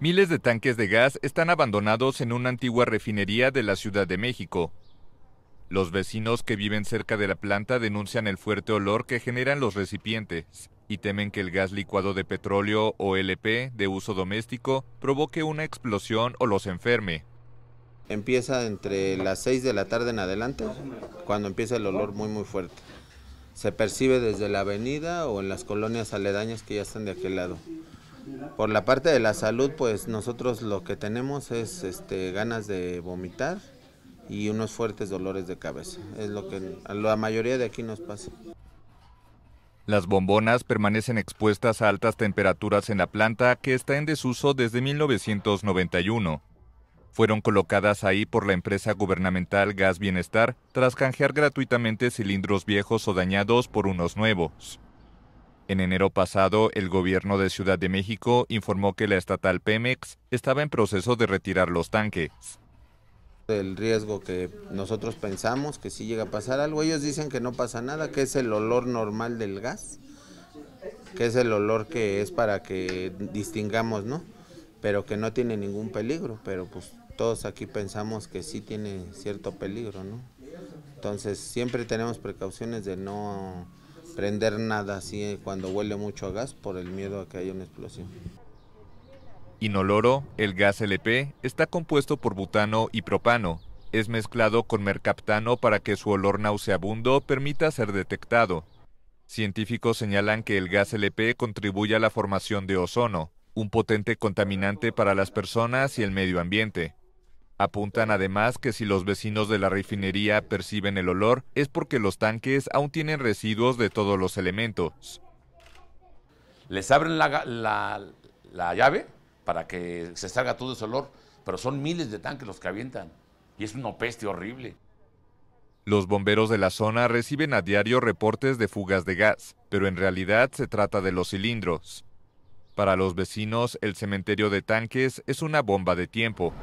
Miles de tanques de gas están abandonados en una antigua refinería de la Ciudad de México. Los vecinos que viven cerca de la planta denuncian el fuerte olor que generan los recipientes y temen que el gas licuado de petróleo o LP de uso doméstico provoque una explosión o los enferme. Empieza entre las 6 de la tarde en adelante, cuando empieza el olor muy muy fuerte. Se percibe desde la avenida o en las colonias aledañas que ya están de aquel lado. Por la parte de la salud, pues nosotros lo que tenemos es este, ganas de vomitar y unos fuertes dolores de cabeza. Es lo que a la mayoría de aquí nos pasa. Las bombonas permanecen expuestas a altas temperaturas en la planta que está en desuso desde 1991. Fueron colocadas ahí por la empresa gubernamental Gas Bienestar tras canjear gratuitamente cilindros viejos o dañados por unos nuevos. En enero pasado, el gobierno de Ciudad de México informó que la estatal Pemex estaba en proceso de retirar los tanques. El riesgo que nosotros pensamos que si llega a pasar algo, ellos dicen que no pasa nada, que es el olor normal del gas, que es el olor que es para que distingamos, ¿no? Pero que no tiene ningún peligro, pero pues todos aquí pensamos que sí tiene cierto peligro, ¿no? Entonces siempre tenemos precauciones de no prender nada así eh, cuando huele mucho a gas por el miedo a que haya una explosión. Inoloro, el gas LP, está compuesto por butano y propano. Es mezclado con mercaptano para que su olor nauseabundo permita ser detectado. Científicos señalan que el gas LP contribuye a la formación de ozono, un potente contaminante para las personas y el medio ambiente. Apuntan además que si los vecinos de la refinería perciben el olor es porque los tanques aún tienen residuos de todos los elementos. Les abren la, llave para que se salga todo ese olor, pero son miles de tanques los que avientan y es una peste horrible. Los bomberos de la zona reciben a diario reportes de fugas de gas, pero en realidad se trata de los cilindros. Para los vecinos, el cementerio de tanques es una bomba de tiempo.